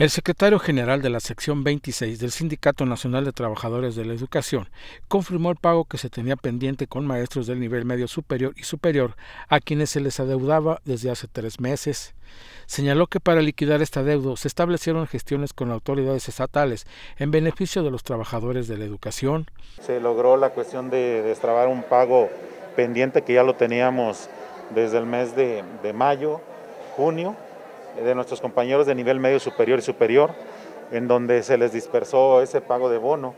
El secretario general de la sección 26 del Sindicato Nacional de Trabajadores de la Educación confirmó el pago que se tenía pendiente con maestros del nivel medio superior y superior a quienes se les adeudaba desde hace tres meses. Señaló que para liquidar este deuda se establecieron gestiones con autoridades estatales en beneficio de los trabajadores de la educación. Se logró la cuestión de destrabar un pago pendiente que ya lo teníamos desde el mes de mayo, junio, eh, de nuestros compañeros de nivel medio superior y superior, en donde se les dispersó ese pago de bono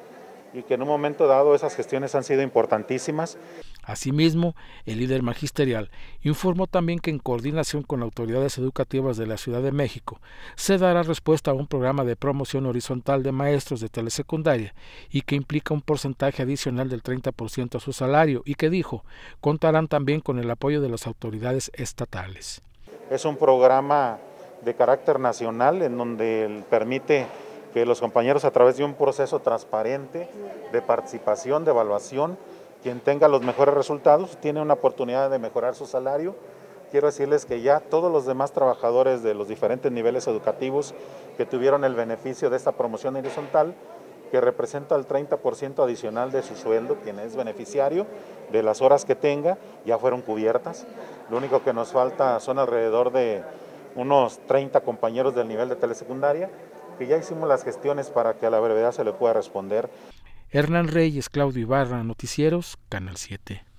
y que en un momento dado esas gestiones han sido importantísimas. Asimismo, el líder magisterial informó también que en coordinación con autoridades educativas de la Ciudad de México se dará respuesta a un programa de promoción horizontal de maestros de telesecundaria y que implica un porcentaje adicional del 30% a su salario y que dijo contarán también con el apoyo de las autoridades estatales. Es un programa de carácter nacional en donde permite que los compañeros a través de un proceso transparente de participación, de evaluación, quien tenga los mejores resultados tiene una oportunidad de mejorar su salario. Quiero decirles que ya todos los demás trabajadores de los diferentes niveles educativos que tuvieron el beneficio de esta promoción horizontal, que representa el 30% adicional de su sueldo, quien es beneficiario, de las horas que tenga, ya fueron cubiertas. Lo único que nos falta son alrededor de unos 30 compañeros del nivel de telesecundaria, que ya hicimos las gestiones para que a la brevedad se le pueda responder. Hernán Reyes, Claudio Ibarra, Noticieros, Canal 7.